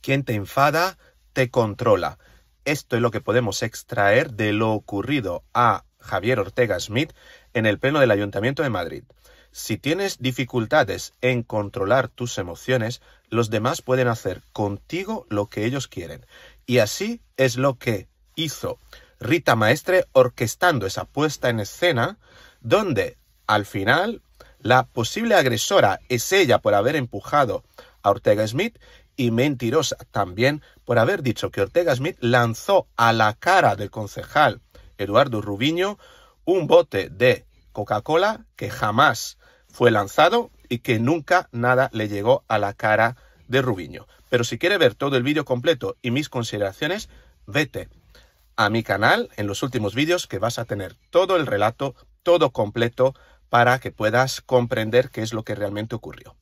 Quien te enfada, te controla. Esto es lo que podemos extraer de lo ocurrido a Javier Ortega Smith en el Pleno del Ayuntamiento de Madrid. Si tienes dificultades en controlar tus emociones, los demás pueden hacer contigo lo que ellos quieren. Y así es lo que hizo Rita Maestre orquestando esa puesta en escena donde al final la posible agresora es ella por haber empujado a Ortega Smith y mentirosa también por haber dicho que Ortega Smith lanzó a la cara del concejal Eduardo Rubiño un bote de Coca-Cola que jamás fue lanzado y que nunca nada le llegó a la cara de Rubiño. Pero si quiere ver todo el vídeo completo y mis consideraciones, vete a mi canal en los últimos vídeos que vas a tener todo el relato, todo completo, para que puedas comprender qué es lo que realmente ocurrió.